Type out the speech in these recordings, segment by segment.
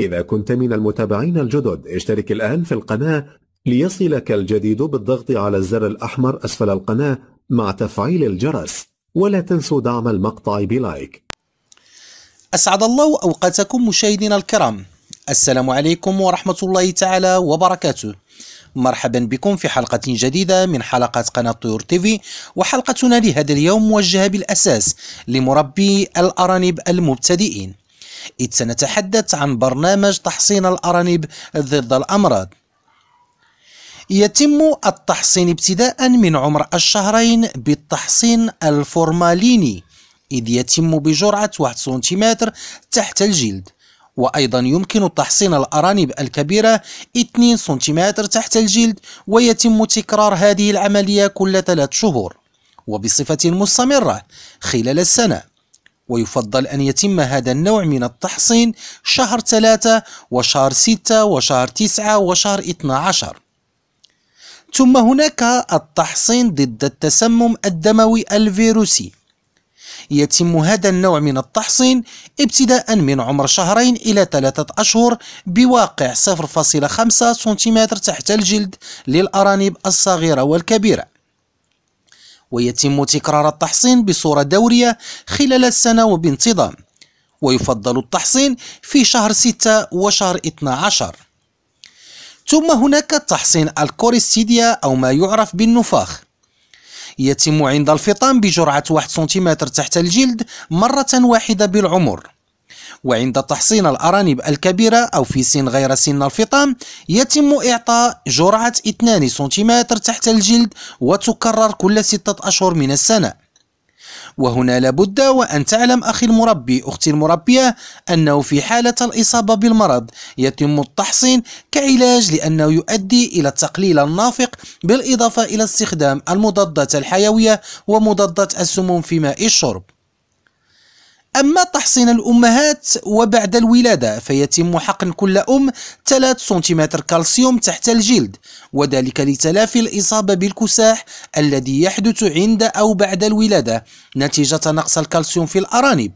إذا كنت من المتابعين الجدد اشترك الآن في القناة ليصلك الجديد بالضغط على الزر الأحمر أسفل القناة مع تفعيل الجرس ولا تنسوا دعم المقطع بلايك أسعد الله أوقاتكم مشاهدينا الكرام السلام عليكم ورحمة الله تعالى وبركاته مرحبا بكم في حلقة جديدة من حلقات قناة طيور تيفي وحلقتنا لهذا اليوم موجهة بالأساس لمربي الأرانب المبتدئين إذ سنتحدث عن برنامج تحصين الأرانب ضد الأمراض يتم التحصين ابتداء من عمر الشهرين بالتحصين الفورماليني إذ يتم بجرعة 1 سنتيمتر تحت الجلد وأيضا يمكن تحصين الأرانب الكبيرة 2 سنتيمتر تحت الجلد ويتم تكرار هذه العملية كل 3 شهور وبصفة مستمرة خلال السنة ويفضل أن يتم هذا النوع من التحصين شهر 3 وشهر 6 وشهر 9 وشهر 12 ثم هناك التحصين ضد التسمم الدموي الفيروسي يتم هذا النوع من التحصين ابتداء من عمر شهرين إلى ثلاثة أشهر بواقع 0.5 سنتيمتر تحت الجلد للأرانب الصغيرة والكبيرة ويتم تكرار التحصين بصورة دورية خلال السنة وبانتظام ويفضل التحصين في شهر 6 وشهر 12 ثم هناك تحصين الكوريستيديا أو ما يعرف بالنفاخ يتم عند الفطام بجرعة 1 سنتيمتر تحت الجلد مرة واحدة بالعمر وعند تحصين الأرانب الكبيرة أو في سن غير سن الفطام يتم إعطاء جرعة 2 سنتيمتر تحت الجلد وتكرر كل 6 أشهر من السنة وهنا لابد وأن تعلم أخي المربي أختي المربية أنه في حالة الإصابة بالمرض يتم التحصين كعلاج لأنه يؤدي إلى التقليل النافق بالإضافة إلى استخدام المضادات الحيوية ومضادات السموم في ماء الشرب أما تحصين الأمهات وبعد الولادة فيتم حقن كل أم 3 سنتيمتر كالسيوم تحت الجلد وذلك لتلافي الإصابة بالكساح الذي يحدث عند أو بعد الولادة نتيجة نقص الكالسيوم في الأرانب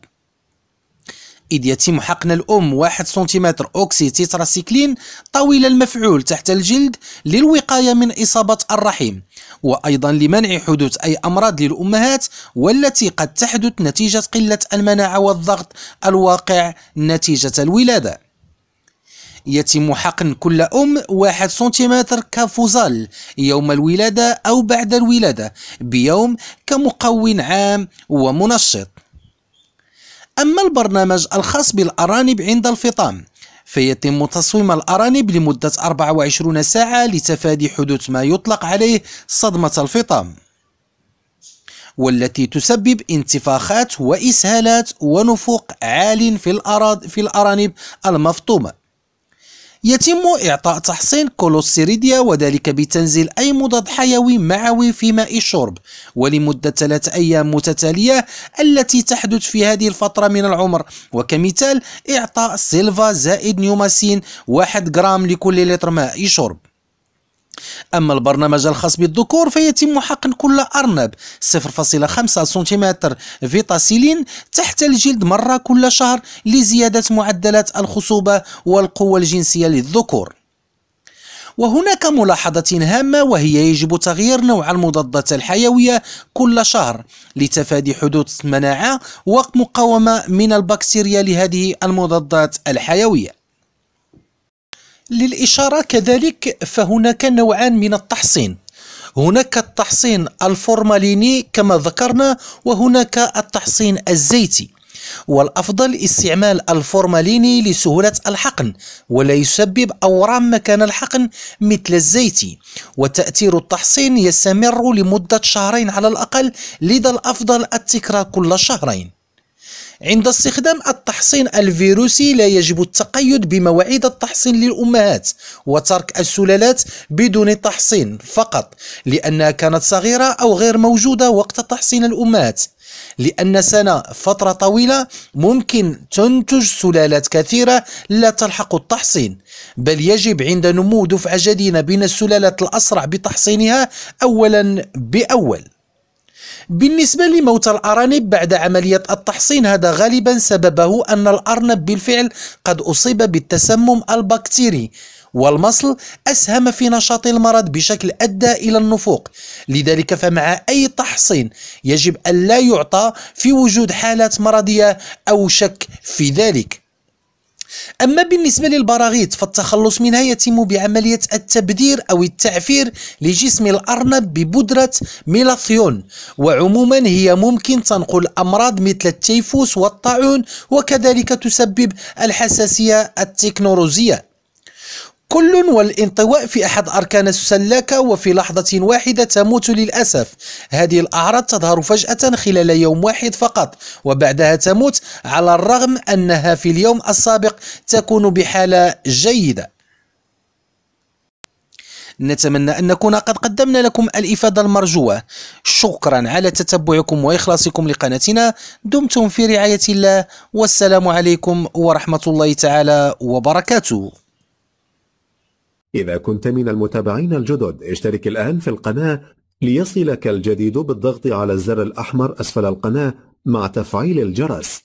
إذ يتم حقن الأم 1 سنتيمتر أوكسي تيتراسيكلين طويل المفعول تحت الجلد للوقاية من إصابة الرحم وأيضا لمنع حدوث أي أمراض للأمهات والتي قد تحدث نتيجة قلة المناعة والضغط الواقع نتيجة الولادة يتم حقن كل أم واحد سنتيمتر كفوزال يوم الولادة أو بعد الولادة بيوم كمقوي عام ومنشط أما البرنامج الخاص بالأرانب عند الفطام فيتم تصويم الأرانب لمدة 24 ساعة لتفادي حدوث ما يطلق عليه صدمة الفطام والتي تسبب انتفاخات وإسهالات ونفوق عال في, الأراض في الأرانب المفطومة يتم إعطاء تحصين كولوستيريديا وذلك بتنزيل أي مضاد حيوي معوي في ماء الشرب ولمدة ثلاثة أيام متتالية التي تحدث في هذه الفترة من العمر وكمثال إعطاء سيلفا زائد نيوماسين واحد غرام لكل لتر ماء شرب أما البرنامج الخاص بالذكور فيتم حقن كل أرنب 0.5 سنتيمتر فيتاسيلين تحت الجلد مرة كل شهر لزيادة معدلات الخصوبة والقوة الجنسية للذكور وهناك ملاحظة هامة وهي يجب تغيير نوع المضادات الحيوية كل شهر لتفادي حدوث مناعة ومقاومة من البكتيريا لهذه المضادات الحيوية للإشارة كذلك فهناك نوعان من التحصين هناك التحصين الفورماليني كما ذكرنا وهناك التحصين الزيتي والأفضل استعمال الفورماليني لسهولة الحقن ولا يسبب أورام مكان الحقن مثل الزيتي وتأثير التحصين يستمر لمدة شهرين على الأقل لذا الأفضل التكرار كل شهرين عند استخدام التحصين الفيروسي لا يجب التقيد بمواعيد التحصين للأمهات وترك السلالات بدون تحصين فقط لأنها كانت صغيرة أو غير موجودة وقت تحصين الأمهات لأن سنة فترة طويلة ممكن تنتج سلالات كثيرة لا تلحق التحصين بل يجب عند نمو دفعة جديدة بين السلالات الأسرع بتحصينها أولا بأول بالنسبة لموت الأرانب بعد عملية التحصين هذا غالبا سببه أن الأرنب بالفعل قد أصيب بالتسمم البكتيري والمصل أسهم في نشاط المرض بشكل أدى إلى النفوق لذلك فمع أي تحصين يجب أن لا يعطى في وجود حالات مرضية أو شك في ذلك أما بالنسبة للبراغيث فالتخلص منها يتم بعملية التبدير أو التعفير لجسم الأرنب ببودرة ميلاثيون وعموما هي ممكن تنقل أمراض مثل التيفوس والطاعون وكذلك تسبب الحساسية التكنولوجية كل والانطواء في أحد أركان السلاكة وفي لحظة واحدة تموت للأسف هذه الأعراض تظهر فجأة خلال يوم واحد فقط وبعدها تموت على الرغم أنها في اليوم السابق تكون بحالة جيدة نتمنى أن نكون قد قدمنا لكم الإفادة المرجوة شكرا على تتبعكم وإخلاصكم لقناتنا دمتم في رعاية الله والسلام عليكم ورحمة الله تعالى وبركاته إذا كنت من المتابعين الجدد اشترك الآن في القناة ليصلك الجديد بالضغط على الزر الأحمر أسفل القناة مع تفعيل الجرس